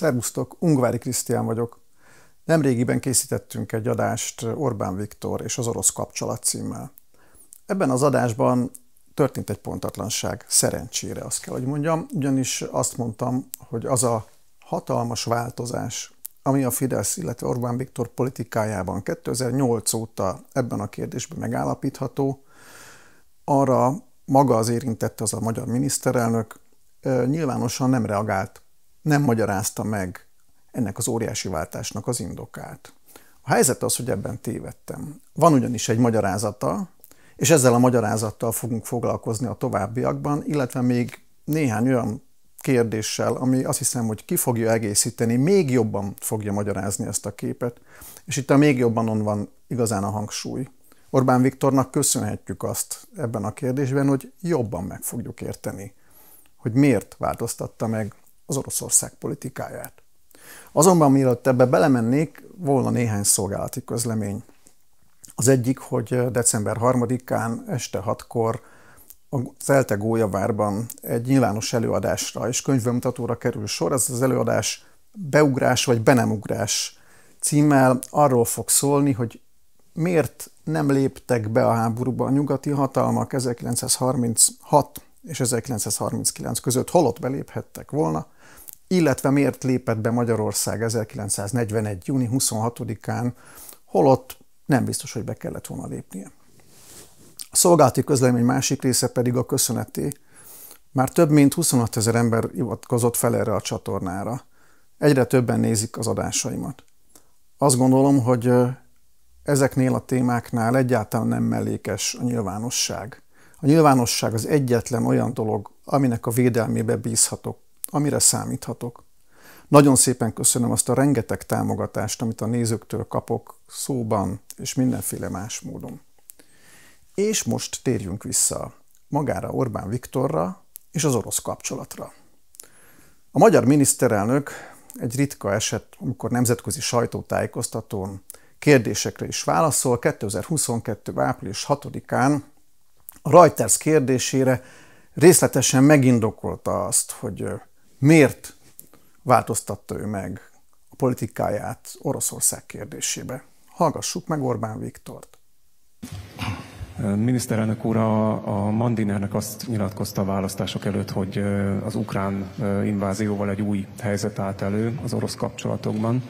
Szerusztok, Ungvári Krisztián vagyok. Nemrégiben készítettünk egy adást Orbán Viktor és az orosz kapcsolat címmel. Ebben az adásban történt egy pontatlanság, szerencsére azt kell, hogy mondjam, ugyanis azt mondtam, hogy az a hatalmas változás, ami a Fidesz, illetve Orbán Viktor politikájában 2008 óta ebben a kérdésben megállapítható, arra maga az érintette az a magyar miniszterelnök, nyilvánosan nem reagált nem magyarázta meg ennek az óriási váltásnak az indokát. A helyzet az, hogy ebben tévedtem. Van ugyanis egy magyarázata, és ezzel a magyarázattal fogunk foglalkozni a továbbiakban, illetve még néhány olyan kérdéssel, ami azt hiszem, hogy ki fogja egészíteni, még jobban fogja magyarázni ezt a képet, és itt a még jobbanon van igazán a hangsúly. Orbán Viktornak köszönhetjük azt ebben a kérdésben, hogy jobban meg fogjuk érteni, hogy miért változtatta meg az Oroszország politikáját. Azonban mielőtt ebbe belemennék, volna néhány szolgálati közlemény. Az egyik, hogy december 3-án este 6-kor a Elte Gólyavárban egy nyilvános előadásra és könyvbemutatóra kerül sor. Ez az előadás Beugrás vagy Benemugrás címmel arról fog szólni, hogy miért nem léptek be a háborúba a nyugati hatalmak 1936 és 1939 között holott beléphettek volna, illetve miért lépett be Magyarország 1941. júni 26-án, holott nem biztos, hogy be kellett volna lépnie. A szolgálati közlemény másik része pedig a köszöneté. Már több mint 25 ezer ember ivatkozott fel erre a csatornára. Egyre többen nézik az adásaimat. Azt gondolom, hogy ezeknél a témáknál egyáltalán nem mellékes a nyilvánosság. A nyilvánosság az egyetlen olyan dolog, aminek a védelmébe bízhatok, amire számíthatok. Nagyon szépen köszönöm azt a rengeteg támogatást, amit a nézőktől kapok szóban és mindenféle más módon. És most térjünk vissza magára Orbán Viktorra és az orosz kapcsolatra. A magyar miniszterelnök egy ritka eset, amikor nemzetközi sajtótájékoztatón kérdésekre is válaszol, 2022. április 6-án a Reuters kérdésére részletesen megindokolta azt, hogy miért változtatta ő meg a politikáját Oroszország kérdésébe. Hallgassuk meg Orbán Viktort. Miniszterelnök úr a, a Mandinernek azt nyilatkozta a választások előtt, hogy az ukrán invázióval egy új helyzet állt elő az orosz kapcsolatokban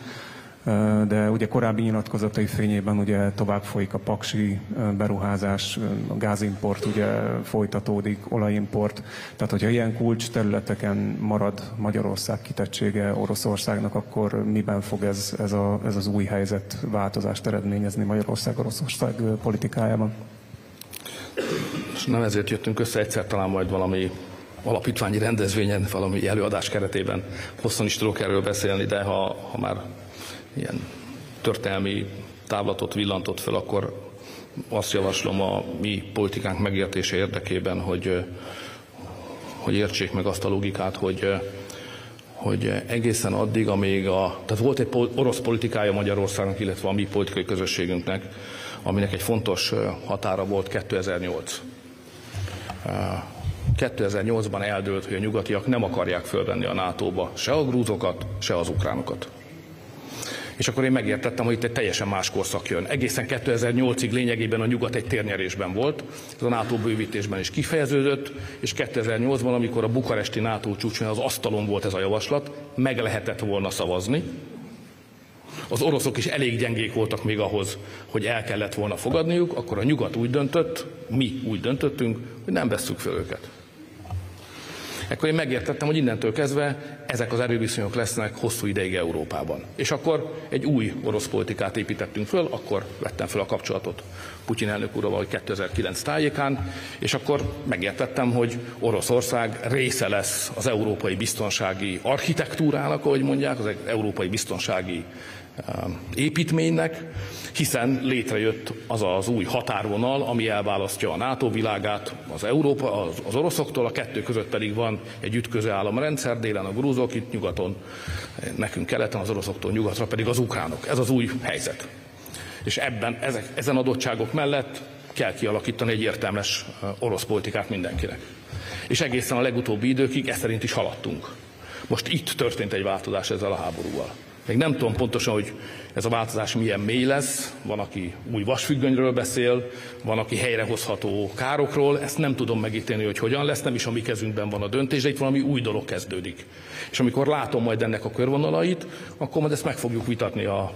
de ugye korábbi nyilatkozatai fényében ugye tovább folyik a paksi beruházás, a gázimport ugye folytatódik, olajimport, tehát hogyha ilyen kulcs területeken marad Magyarország kitettsége Oroszországnak, akkor miben fog ez, ez, a, ez az új helyzet változást eredményezni Magyarország-Oroszország politikájában? És nem ezért jöttünk össze, egyszer talán majd valami alapítványi rendezvényen, valami előadás keretében hosszan is tudok erről beszélni, de ha, ha már ilyen történelmi távlatot villantott fel, akkor azt javaslom a mi politikánk megértése érdekében, hogy, hogy értsék meg azt a logikát, hogy, hogy egészen addig, amíg a... Tehát volt egy orosz politikája Magyarországnak, illetve a mi politikai közösségünknek, aminek egy fontos határa volt 2008. 2008-ban eldőlt, hogy a nyugatiak nem akarják fölvenni a NATO-ba se a grúzokat, se az ukránokat. És akkor én megértettem, hogy itt egy teljesen más korszak jön. Egészen 2008-ig lényegében a nyugat egy térnyerésben volt, ez a NATO bővítésben is kifejeződött, és 2008-ban, amikor a bukaresti NATO csúcson az asztalon volt ez a javaslat, meg lehetett volna szavazni, az oroszok is elég gyengék voltak még ahhoz, hogy el kellett volna fogadniuk, akkor a nyugat úgy döntött, mi úgy döntöttünk, hogy nem vesszük fel őket. Ekkor én megértettem, hogy innentől kezdve ezek az erőviszonyok lesznek hosszú ideig Európában. És akkor egy új orosz politikát építettünk föl, akkor vettem fel a kapcsolatot Putyin elnök úrral, hogy 2009 tájékán, és akkor megértettem, hogy Oroszország része lesz az európai biztonsági architektúrának, ahogy mondják, az európai biztonsági Um, építménynek, hiszen létrejött az az új határvonal, ami elválasztja a NATO világát az, Európa, az, az oroszoktól, a kettő között pedig van egy ütköző államrendszer, délen a grúzok, itt nyugaton, eh, nekünk keleten, az oroszoktól nyugatra pedig az ukránok. Ez az új helyzet. És ebben, ezek, ezen adottságok mellett kell kialakítani egy értelmes eh, orosz politikát mindenkinek. És egészen a legutóbbi időkig ezt szerint is haladtunk. Most itt történt egy változás ezzel a háborúval. Még nem tudom pontosan, hogy ez a változás milyen mély lesz, van, aki új vasfüggönyről beszél, van, aki helyrehozható károkról, ezt nem tudom megítélni, hogy hogyan lesz, nem is a mi kezünkben van a döntés, de itt valami új dolog kezdődik. És amikor látom majd ennek a körvonalait, akkor majd ezt meg fogjuk vitatni a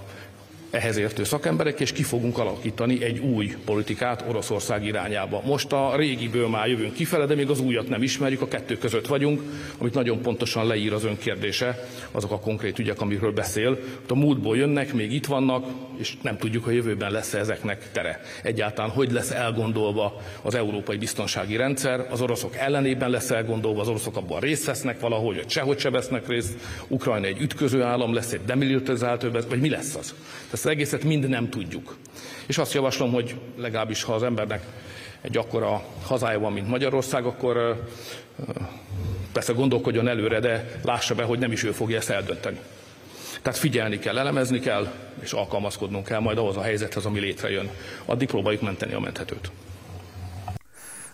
ehhez értő szakemberek, és ki fogunk alakítani egy új politikát Oroszország irányába. Most a régiből már jövünk kifele, de még az újat nem ismerjük, a kettő között vagyunk, amit nagyon pontosan leír az önkérdése, azok a konkrét ügyek, amiről beszél. A múltból jönnek, még itt vannak, és nem tudjuk, hogy jövőben lesz -e ezeknek tere. Egyáltalán hogy lesz elgondolva az európai biztonsági rendszer, az oroszok ellenében lesz elgondolva, az oroszok abban részt vesznek valahogy, hogy sehogy se vesznek részt, Ukrajna egy ütköző állam lesz, egy demilitarizált vagy mi lesz az? Tehát ezt az egészet mind nem tudjuk. És azt javaslom, hogy legalábbis ha az embernek egy akkora hazája van, mint Magyarország, akkor persze gondolkodjon előre, de lássa be, hogy nem is ő fogja ezt eldönteni. Tehát figyelni kell, elemezni kell, és alkalmazkodnunk kell majd ahhoz a helyzethez, ami létrejön. Addig próbáljuk menteni a menthetőt.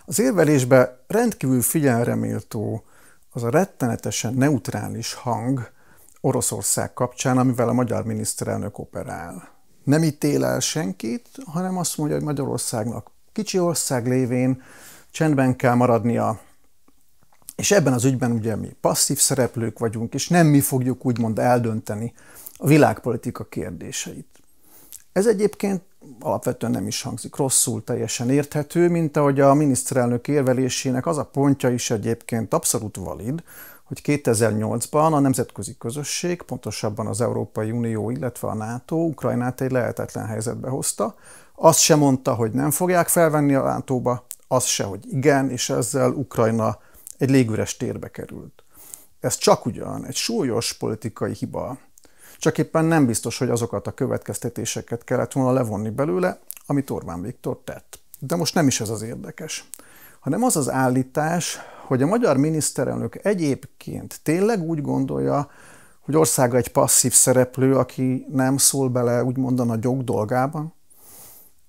Az érvelésben rendkívül figyelreméltó az a rettenetesen neutrális hang, Oroszország kapcsán, amivel a magyar miniszterelnök operál. Nem ítél el senkit, hanem azt mondja, hogy Magyarországnak kicsi ország lévén csendben kell maradnia, és ebben az ügyben ugye mi passzív szereplők vagyunk, és nem mi fogjuk úgymond eldönteni a világpolitika kérdéseit. Ez egyébként alapvetően nem is hangzik rosszul, teljesen érthető, mint ahogy a miniszterelnök érvelésének az a pontja is egyébként abszolút valid, hogy 2008-ban a nemzetközi közösség, pontosabban az Európai Unió, illetve a NATO Ukrajnát egy lehetetlen helyzetbe hozta. Azt sem mondta, hogy nem fogják felvenni a NATO-ba, az se, hogy igen, és ezzel Ukrajna egy légüres térbe került. Ez csak ugyan egy súlyos politikai hiba, csak éppen nem biztos, hogy azokat a következtetéseket kellett volna levonni belőle, amit Orbán Viktor tett. De most nem is ez az érdekes hanem az az állítás, hogy a magyar miniszterelnök egyébként tényleg úgy gondolja, hogy országa egy passzív szereplő, aki nem szól bele úgymond a gyog dolgában?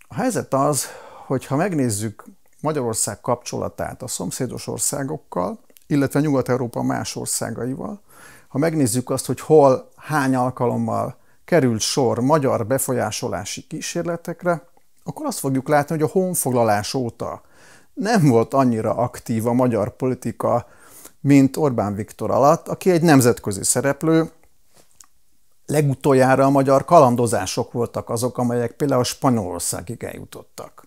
A helyzet az, hogy ha megnézzük Magyarország kapcsolatát a szomszédos országokkal, illetve Nyugat-Európa más országaival, ha megnézzük azt, hogy hol, hány alkalommal került sor magyar befolyásolási kísérletekre, akkor azt fogjuk látni, hogy a honfoglalás óta nem volt annyira aktív a magyar politika, mint Orbán Viktor alatt, aki egy nemzetközi szereplő, legutoljára a magyar kalandozások voltak azok, amelyek például Spanyolországig eljutottak.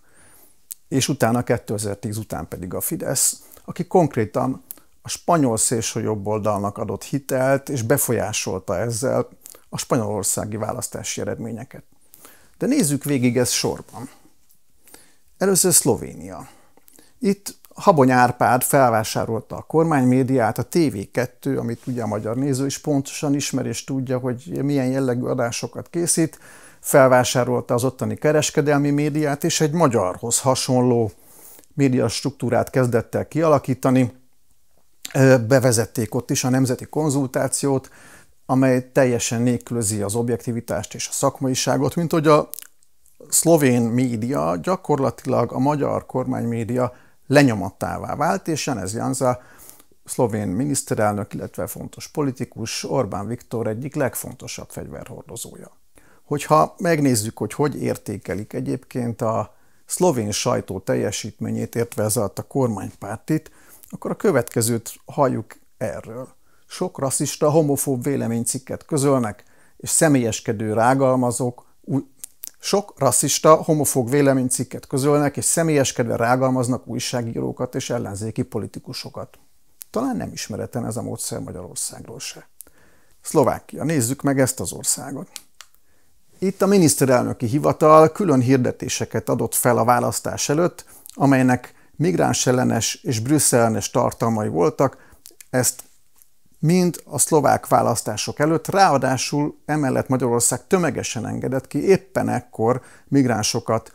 És utána 2010 után pedig a Fidesz, aki konkrétan a spanyol szélső jobboldalnak adott hitelt, és befolyásolta ezzel a spanyolországi választási eredményeket. De nézzük végig ezt sorban. Először Szlovénia. Itt Habony Árpád felvásárolta a kormánymédiát, a TV2, amit ugye a magyar néző is pontosan ismer és tudja, hogy milyen jellegű adásokat készít, felvásárolta az ottani kereskedelmi médiát, és egy magyarhoz hasonló médiastruktúrát kezdett el kialakítani. Bevezették ott is a nemzeti konzultációt, amely teljesen nélkülözi az objektivitást és a szakmaiságot, mint hogy a szlovén média gyakorlatilag a magyar kormánymédia lenyomattává vált, és Janez Janza, szlovén miniszterelnök, illetve fontos politikus, Orbán Viktor egyik legfontosabb fegyverhordozója. Hogyha megnézzük, hogy hogy értékelik egyébként a szlovén sajtó teljesítményét, értve ez alatt a kormánypártit, akkor a következőt halljuk erről. Sok rasszista, homofób véleménycikket közölnek, és személyeskedő rágalmazók, sok rasszista, homofób véleménycikket közölnek és személyeskedve rágalmaznak újságírókat és ellenzéki politikusokat. Talán nem ismeretlen ez a módszer Magyarországról se. Szlovákia, nézzük meg ezt az országot. Itt a miniszterelnöki hivatal külön hirdetéseket adott fel a választás előtt, amelynek migráns ellenes és brüsszellenes tartalmai voltak, ezt mint a szlovák választások előtt, ráadásul emellett Magyarország tömegesen engedett ki éppen ekkor migránsokat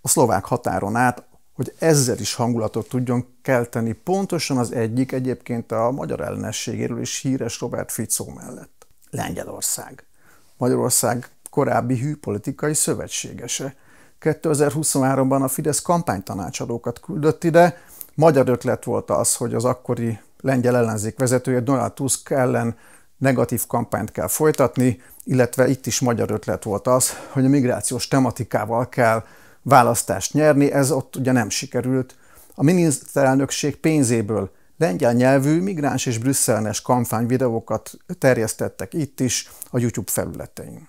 a szlovák határon át, hogy ezzel is hangulatot tudjon kelteni pontosan az egyik egyébként a magyar ellenességéről is híres Robert Fico mellett. Lengyelország. Magyarország korábbi hűpolitikai szövetségese. 2023-ban a Fidesz kampánytanácsadókat küldött ide, magyar ötlet volt az, hogy az akkori lengyel ellenzék vezetője Donald Tusk ellen negatív kampányt kell folytatni, illetve itt is magyar ötlet volt az, hogy a migrációs tematikával kell választást nyerni, ez ott ugye nem sikerült. A miniszterelnökség pénzéből lengyel nyelvű migráns és brüsszelnes kampányvideókat terjesztettek itt is a YouTube felületein.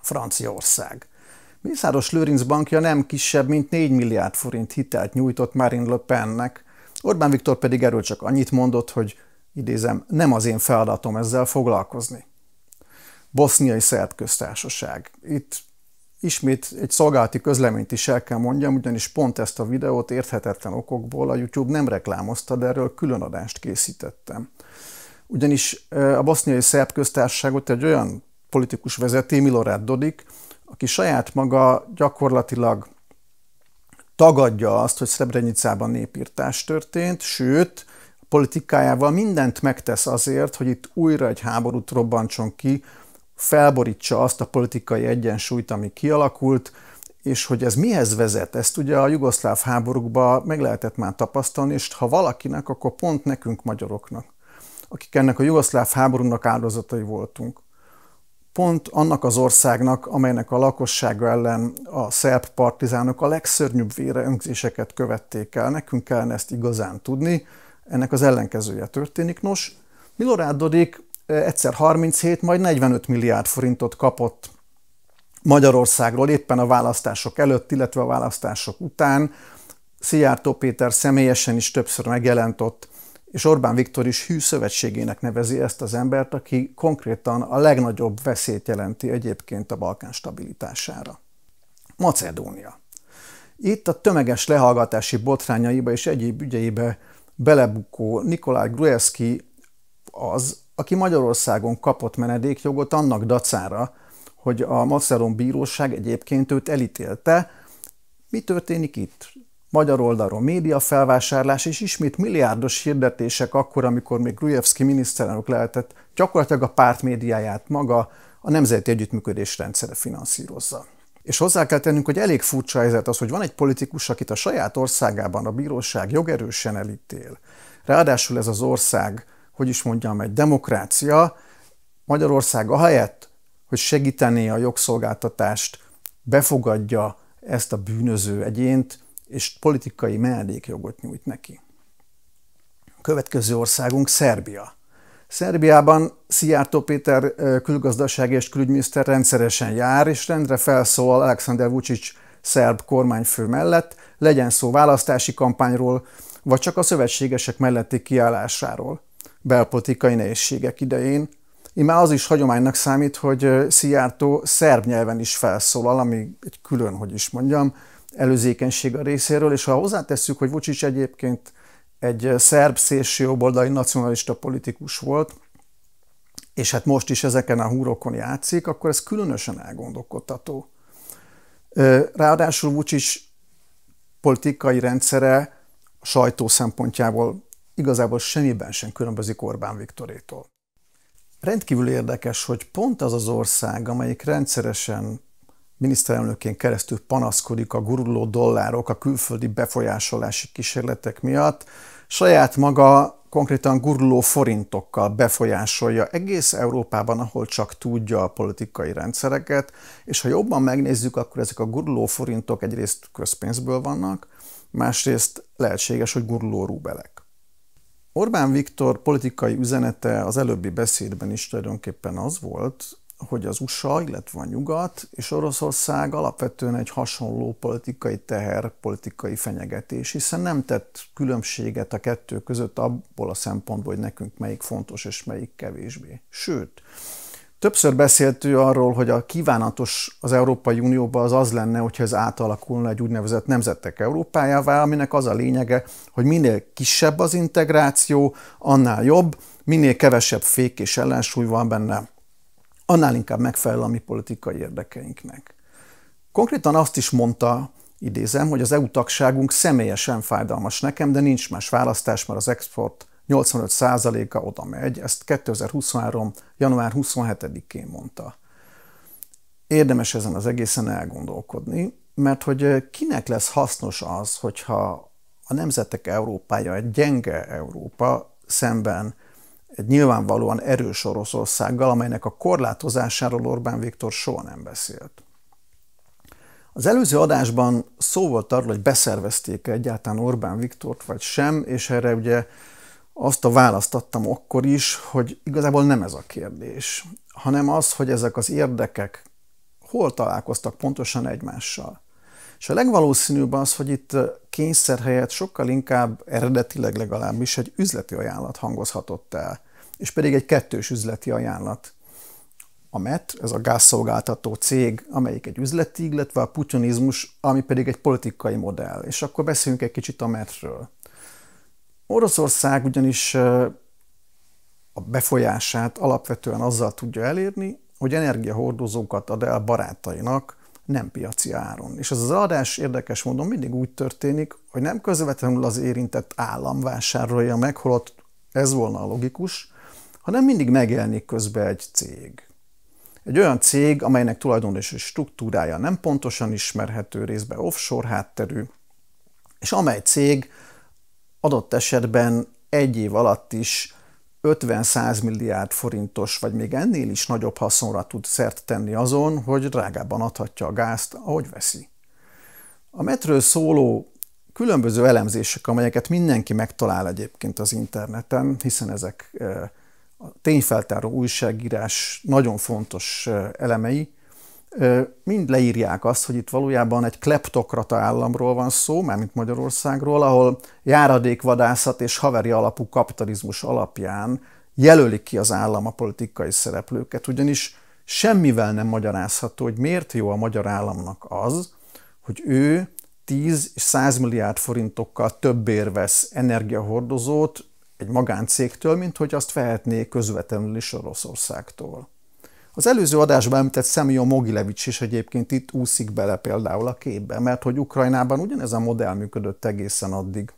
Franciaország. Mészáros Lőrinc bankja nem kisebb, mint 4 milliárd forint hitelt nyújtott Marine Le Pennek, Orbán Viktor pedig erről csak annyit mondott, hogy idézem, nem az én feladatom ezzel foglalkozni. Boszniai Szerb Köztársaság. Itt ismét egy szolgálati közleményt is el kell mondjam, ugyanis pont ezt a videót érthetetlen okokból a YouTube nem reklámozta, de erről külön adást készítettem. Ugyanis e, a boszniai szerb köztársaságot egy olyan politikus vezeti, Milorad Dodik, aki saját maga gyakorlatilag tagadja azt, hogy Srebrenicában népírtás történt, sőt, politikájával mindent megtesz azért, hogy itt újra egy háborút robbantson ki, felborítsa azt a politikai egyensúlyt, ami kialakult, és hogy ez mihez vezet, ezt ugye a jugoszláv háborúkban meg lehetett már tapasztalni, és ha valakinek, akkor pont nekünk magyaroknak, akik ennek a jugoszláv háborúnak áldozatai voltunk pont annak az országnak, amelynek a lakossága ellen a szerb partizánok a legszörnyűbb véreöngzéseket követték el. Nekünk kellene ezt igazán tudni, ennek az ellenkezője történik. Nos, Milorád Dodik eh, egyszer 37, majd 45 milliárd forintot kapott Magyarországról éppen a választások előtt, illetve a választások után. Szijjártó Péter személyesen is többször megjelent ott és Orbán Viktor is hű szövetségének nevezi ezt az embert, aki konkrétan a legnagyobb veszélyt jelenti egyébként a Balkán stabilitására. Macedónia. Itt a tömeges lehallgatási botrányaiba és egyéb ügyeibe belebukó Nikolaj Gruevski az, aki Magyarországon kapott menedékjogot annak dacára, hogy a Macedón bíróság egyébként őt elítélte. Mi történik itt? Magyar oldalról média felvásárlás és ismét milliárdos hirdetések akkor, amikor még Grujevski miniszterelnök lehetett, gyakorlatilag a párt médiáját maga a Nemzeti Együttműködés rendszere finanszírozza. És hozzá kell tennünk, hogy elég furcsa helyzet az, hogy van egy politikus, akit a saját országában a bíróság jogerősen elítél. Ráadásul ez az ország, hogy is mondjam, egy demokrácia, Magyarország ahelyett, hogy segítené a jogszolgáltatást, befogadja ezt a bűnöző egyént, és politikai mellékjogot nyújt neki. A következő országunk Szerbia. Szerbiában Szijjártó Péter külgazdasági és külügyminiszter rendszeresen jár, és rendre felszólal Alexander Vucic szerb kormányfő mellett, legyen szó választási kampányról, vagy csak a szövetségesek melletti kiállásáról. Belpolitikai nehézségek idején Imá az is hagyománynak számít, hogy Szijjártó szerb nyelven is felszólal, ami egy külön, hogy is mondjam, előzékenység a részéről, és ha hozzátesszük, hogy Vucic egyébként egy eh, szerb szélsőjobboldali nacionalista politikus volt, és hát most is ezeken a húrokon játszik, akkor ez különösen elgondolkodtató. Eh, ráadásul Vucic politikai rendszere a sajtó szempontjából igazából semmiben sem különbözik Orbán Viktorétól. Rendkívül érdekes, hogy pont az az ország, amelyik rendszeresen miniszterelnökén keresztül panaszkodik a guruló dollárok a külföldi befolyásolási kísérletek miatt, saját maga konkrétan guruló forintokkal befolyásolja egész Európában, ahol csak tudja a politikai rendszereket, és ha jobban megnézzük, akkor ezek a guruló forintok egyrészt közpénzből vannak, másrészt lehetséges, hogy guruló rubelek. Orbán Viktor politikai üzenete az előbbi beszédben is tulajdonképpen az volt, hogy az USA, illetve a Nyugat és Oroszország alapvetően egy hasonló politikai teher, politikai fenyegetés, hiszen nem tett különbséget a kettő között abból a szempontból, hogy nekünk melyik fontos és melyik kevésbé. Sőt, Többször beszélt ő arról, hogy a kívánatos az Európai Unióban az az lenne, hogyha ez átalakulna egy úgynevezett nemzetek Európájává, aminek az a lényege, hogy minél kisebb az integráció, annál jobb, minél kevesebb fék és ellensúly van benne, annál inkább megfelel a mi politikai érdekeinknek. Konkrétan azt is mondta, idézem, hogy az EU tagságunk személyesen fájdalmas nekem, de nincs más választás, mert az export 85%-a oda megy, ezt 2023. január 27-én mondta. Érdemes ezen az egészen elgondolkodni, mert hogy eh, kinek lesz hasznos az, hogyha a nemzetek Európája egy gyenge Európa szemben egy nyilvánvalóan erős Oroszországgal, amelynek a korlátozásáról Orbán Viktor soha nem beszélt. Az előző adásban szó volt arról, hogy beszervezték -e egyáltalán Orbán Viktort, vagy sem, és erre ugye azt a választ adtam akkor is, hogy igazából nem ez a kérdés, hanem az, hogy ezek az érdekek hol találkoztak pontosan egymással. És a legvalószínűbb az, hogy itt kényszer helyett sokkal inkább eredetileg legalábbis egy üzleti ajánlat hangozhatott el, és pedig egy kettős üzleti ajánlat. A MET, ez a gázszolgáltató cég, amelyik egy üzleti, illetve a putinizmus, ami pedig egy politikai modell. És akkor beszéljünk egy kicsit a MET-ről. Oroszország ugyanis a befolyását alapvetően azzal tudja elérni, hogy energiahordozókat ad el barátainak, nem piaci áron. És az az adás érdekes módon mindig úgy történik, hogy nem közvetlenül az érintett állam vásárolja meg, holott ez volna a logikus, hanem mindig megjelenik közben egy cég. Egy olyan cég, amelynek tulajdonos struktúrája nem pontosan ismerhető, részben offshore hátterű, és amely cég adott esetben egy év alatt is 50-100 milliárd forintos, vagy még ennél is nagyobb haszonra tud szert tenni azon, hogy drágában adhatja a gázt, ahogy veszi. A metről szóló különböző elemzések, amelyeket mindenki megtalál egyébként az interneten, hiszen ezek eh, a tényfeltáró újságírás nagyon fontos eh, elemei, mind leírják azt, hogy itt valójában egy kleptokrata államról van szó, mármint Magyarországról, ahol járadékvadászat és haveri alapú kapitalizmus alapján jelölik ki az állam a politikai szereplőket, ugyanis semmivel nem magyarázható, hogy miért jó a magyar államnak az, hogy ő 10 és 100 milliárd forintokkal többért vesz energiahordozót egy magáncégtől, mint hogy azt vehetné közvetlenül is Oroszországtól. Az előző adásban említett Szemjó Mogilevics is egyébként itt úszik bele például a képbe, mert hogy Ukrajnában ugyanez a modell működött egészen addig,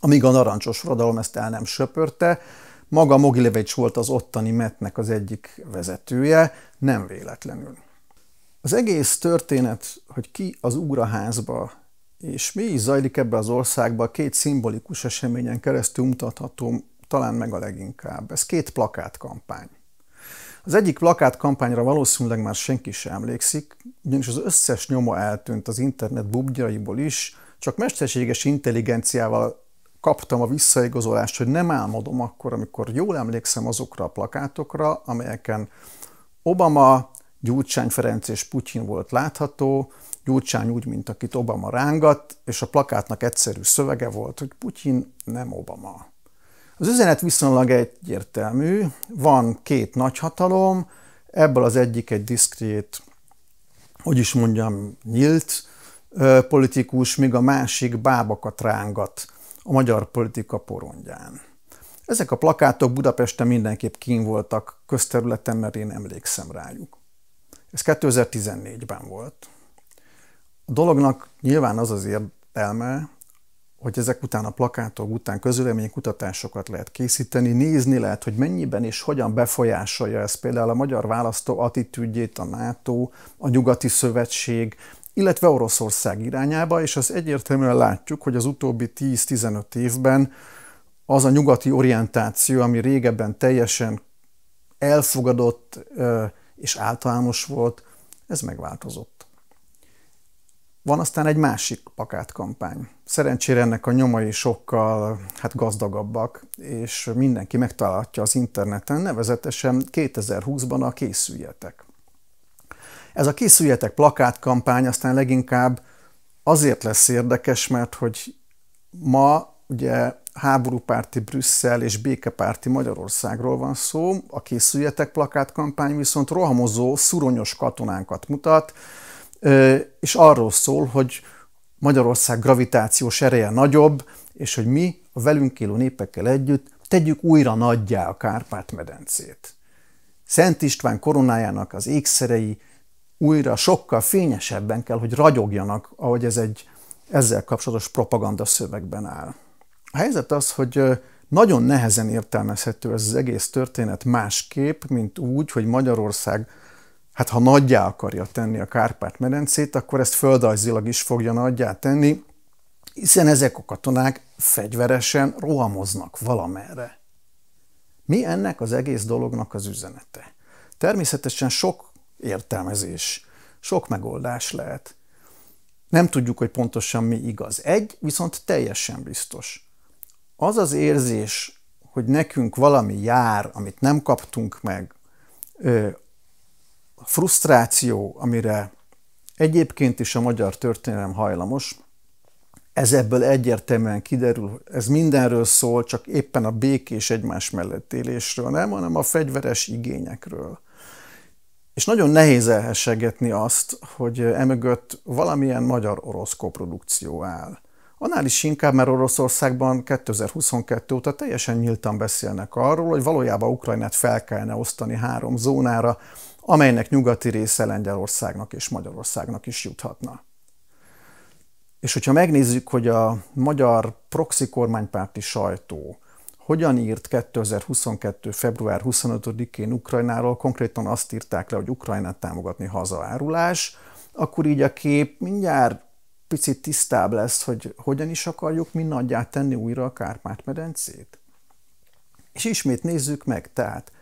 amíg a narancsos forradalom ezt el nem söpörte, maga Mogilevics volt az ottani metnek az egyik vezetője, nem véletlenül. Az egész történet, hogy ki az úraházba és mi is zajlik ebbe az országba, két szimbolikus eseményen keresztül mutatható talán meg a leginkább. Ez két plakátkampány. Az egyik plakát kampányra valószínűleg már senki sem emlékszik, ugyanis az összes nyoma eltűnt az internet bubgyaiból is, csak mesterséges intelligenciával kaptam a visszaigazolást, hogy nem álmodom akkor, amikor jól emlékszem azokra a plakátokra, amelyeken Obama, Gyurcsány Ferenc és Putyin volt látható, Gyurcsány úgy, mint akit Obama rángat, és a plakátnak egyszerű szövege volt, hogy Putyin nem Obama. Az üzenet viszonylag egyértelmű, van két nagyhatalom, ebből az egyik egy diszkrét, hogy is mondjam, nyílt politikus, míg a másik bábakat rángat a magyar politika porondján. Ezek a plakátok Budapesten mindenképp kín voltak közterületen, mert én emlékszem rájuk. Ez 2014-ben volt. A dolognak nyilván az az értelme, hogy ezek után a plakátok után közülemény kutatásokat lehet készíteni, nézni lehet, hogy mennyiben és hogyan befolyásolja ez például a magyar választó attitűdjét, a NATO, a nyugati szövetség, illetve Oroszország irányába, és az egyértelműen látjuk, hogy az utóbbi 10-15 évben az a nyugati orientáció, ami régebben teljesen elfogadott és általános volt, ez megváltozott. Van aztán egy másik plakátkampány. Szerencsére ennek a nyomai sokkal hát gazdagabbak, és mindenki megtalálhatja az interneten, nevezetesen 2020-ban a Készüljetek. Ez a Készüljetek plakátkampány aztán leginkább azért lesz érdekes, mert hogy ma ugye háborúpárti Brüsszel és békepárti Magyarországról van szó, a Készüljetek plakátkampány viszont rohamozó, szuronyos katonánkat mutat, és arról szól, hogy Magyarország gravitációs ereje nagyobb, és hogy mi a velünk élő népekkel együtt tegyük újra nagyjá a Kárpát-medencét. Szent István koronájának az ékszerei újra sokkal fényesebben kell, hogy ragyogjanak, ahogy ez egy ezzel kapcsolatos propaganda szövegben áll. A helyzet az, hogy nagyon nehezen értelmezhető ez az egész történet másképp, mint úgy, hogy Magyarország hát ha nagyjá akarja tenni a Kárpát-medencét, akkor ezt földrajzilag is fogja nagyjá tenni, hiszen ezek a katonák fegyveresen rohamoznak valamerre. Mi ennek az egész dolognak az üzenete? Természetesen sok értelmezés, sok megoldás lehet. Nem tudjuk, hogy pontosan mi igaz. Egy viszont teljesen biztos. Az az érzés, hogy nekünk valami jár, amit nem kaptunk meg, a frusztráció, amire egyébként is a magyar történelem hajlamos, ez ebből egyértelműen kiderül, ez mindenről szól, csak éppen a békés egymás mellett élésről nem, hanem a fegyveres igényekről. És nagyon nehéz elhessegetni azt, hogy emögött valamilyen magyar-orosz koprodukció áll. Annál is inkább, mert Oroszországban 2022 óta teljesen nyíltan beszélnek arról, hogy valójában Ukrajnát fel kellene osztani három zónára, amelynek nyugati része Lengyelországnak és Magyarországnak is juthatna. És hogyha megnézzük, hogy a magyar proxy kormánypárti sajtó hogyan írt 2022. február 25-én Ukrajnáról, konkrétan azt írták le, hogy Ukrajnát támogatni hazaárulás, akkor így a kép mindjárt picit tisztább lesz, hogy hogyan is akarjuk mi nagyját tenni újra a Kárpát-medencét. És ismét nézzük meg, tehát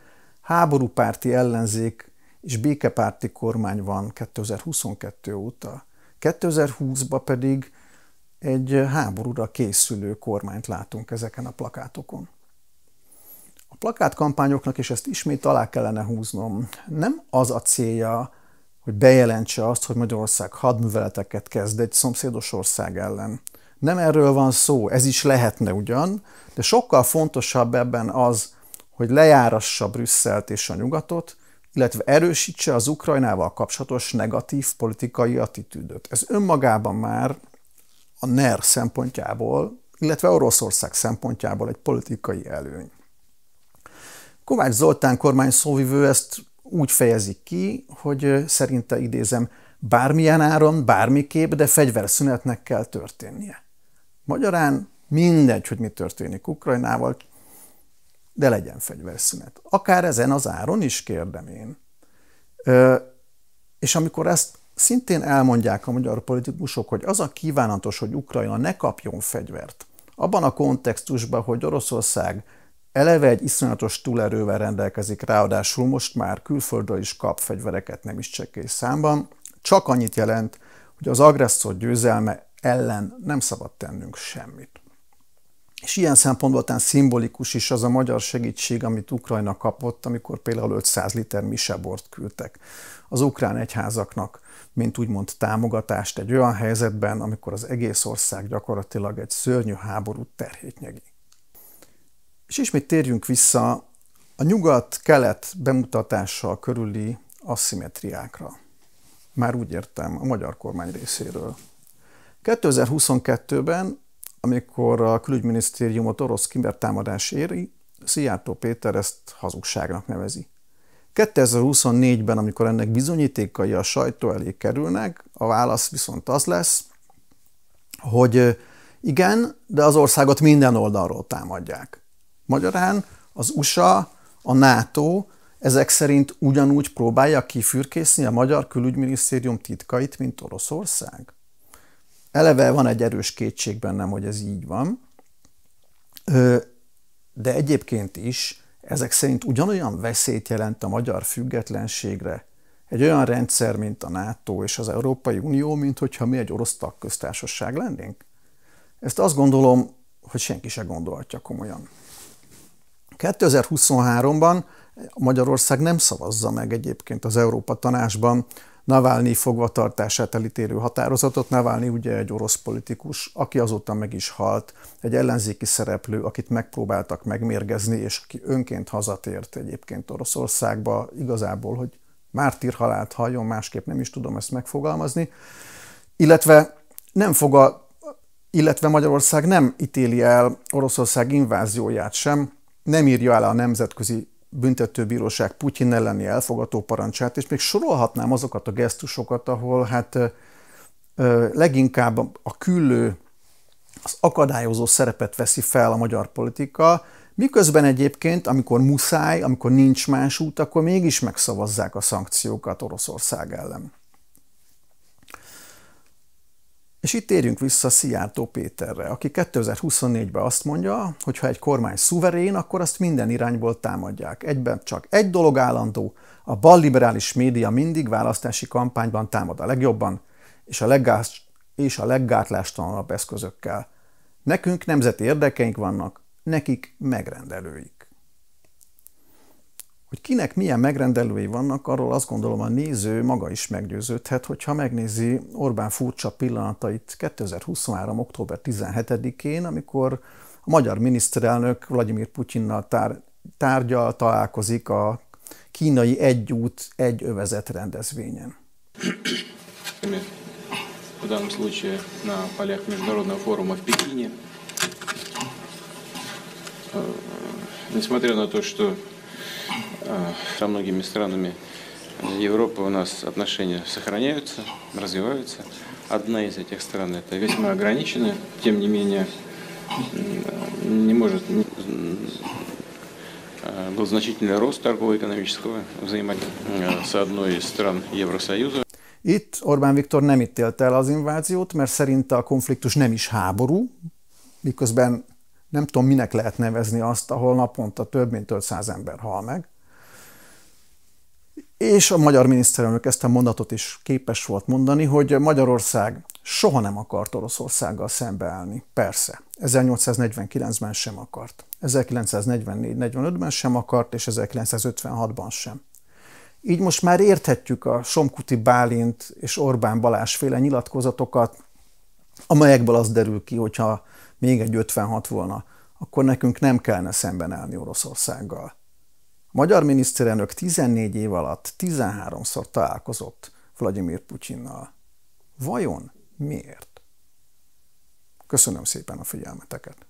háborúpárti ellenzék és békepárti kormány van 2022 óta. 2020-ban pedig egy háborúra készülő kormányt látunk ezeken a plakátokon. A plakátkampányoknak, és ezt ismét alá kellene húznom, nem az a célja, hogy bejelentse azt, hogy Magyarország hadműveleteket kezd egy szomszédos ország ellen. Nem erről van szó, ez is lehetne ugyan, de sokkal fontosabb ebben az, hogy lejárassa Brüsszelt és a nyugatot, illetve erősítse az Ukrajnával kapcsolatos negatív politikai attitűdöt. Ez önmagában már a NER szempontjából, illetve Oroszország szempontjából egy politikai előny. Kovács Zoltán kormány szóvivő ezt úgy fejezi ki, hogy szerinte idézem, bármilyen áron, bármiképp, de fegyverszünetnek kell történnie. Magyarán mindegy, hogy mi történik Ukrajnával, de legyen fegyverszünet. Akár ezen az áron is kérdem én. Ö, és amikor ezt szintén elmondják a magyar politikusok, hogy az a kívánatos, hogy Ukrajna ne kapjon fegyvert, abban a kontextusban, hogy Oroszország eleve egy iszonyatos túlerővel rendelkezik, ráadásul most már külföldről is kap fegyvereket, nem is csekély számban, csak annyit jelent, hogy az agresszor győzelme ellen nem szabad tennünk semmit. És ilyen szempontból tán szimbolikus is az a magyar segítség, amit Ukrajna kapott, amikor például 500 liter misebort küldtek az ukrán egyházaknak, mint úgymond támogatást egy olyan helyzetben, amikor az egész ország gyakorlatilag egy szörnyű háború terhét nyegi. És ismét térjünk vissza a nyugat-kelet bemutatással körüli asszimetriákra. Már úgy értem, a magyar kormány részéről. 2022-ben amikor a külügyminisztériumot orosz kibertámadás éri, Szijjártó Péter ezt hazugságnak nevezi. 2024-ben, amikor ennek bizonyítékai a sajtó elé kerülnek, a válasz viszont az lesz, hogy igen, de az országot minden oldalról támadják. Magyarán az USA, a NATO ezek szerint ugyanúgy próbálja kifürkészni a magyar külügyminisztérium titkait, mint Oroszország? Eleve van egy erős kétség bennem, hogy ez így van, de egyébként is ezek szerint ugyanolyan veszélyt jelent a magyar függetlenségre egy olyan rendszer, mint a NATO és az Európai Unió, mint hogyha mi egy orosz tagköztársaság lennénk? Ezt azt gondolom, hogy senki se gondolhatja komolyan. 2023-ban Magyarország nem szavazza meg egyébként az Európa Tanácsban Navalnyi fogvatartását elítélő határozatot. Navalnyi ugye egy orosz politikus, aki azóta meg is halt, egy ellenzéki szereplő, akit megpróbáltak megmérgezni, és aki önként hazatért egyébként Oroszországba, igazából, hogy mártír halált halljon, másképp nem is tudom ezt megfogalmazni, illetve nem fog a, illetve Magyarország nem ítéli el Oroszország invázióját sem, nem írja el a nemzetközi büntetőbíróság Putyin elleni elfogató parancsát, és még sorolhatnám azokat a gesztusokat, ahol hát leginkább a küllő, az akadályozó szerepet veszi fel a magyar politika, miközben egyébként, amikor muszáj, amikor nincs más út, akkor mégis megszavazzák a szankciókat Oroszország ellen. És itt térjünk vissza Szijjártó Péterre, aki 2024-ben azt mondja, hogy ha egy kormány szuverén, akkor azt minden irányból támadják. Egyben csak egy dolog állandó, a balliberális média mindig választási kampányban támad a legjobban, és a, leggás, és a leggátlástalanabb eszközökkel. Nekünk nemzeti érdekeink vannak, nekik megrendelőik. Hogy kinek milyen megrendelői vannak, arról azt gondolom a néző maga is meggyőződhet, hogyha megnézi Orbán furcsa pillanatait 2023. október 17-én, amikor a magyar miniszterelnök Vladimir Putyinnal tár, tárgyal találkozik a kínai egy egy övezet rendezvényen. В данном случае на полях Международного форума в Пекине. Э, несмотря на то, что А, со многими странами Европы у нас отношения сохраняются, развиваются. Одна из этих стран это весьма ограничена, тем не менее не может а, был значительный рост торгово-экономического взаимодействия а, с одной из стран Евросоюза. Itt Orbán Viktor nem ítélte el az inváziót, mert szerinte a konfliktus nem is háború, miközben nem tudom, minek lehet nevezni azt, ahol naponta több mint 500 ember hal meg. És a magyar miniszterelnök ezt a mondatot is képes volt mondani, hogy Magyarország soha nem akart Oroszországgal szembeállni. Persze, 1849-ben sem akart, 1944-45-ben sem akart, és 1956-ban sem. Így most már érthetjük a Somkuti Bálint és Orbán Balázs féle nyilatkozatokat, amelyekből az derül ki, hogyha még egy 56 volna, akkor nekünk nem kellene szemben állni Oroszországgal. A magyar miniszterelnök 14 év alatt 13-szor találkozott Vladimir Putyinnal. Vajon miért? Köszönöm szépen a figyelmeteket!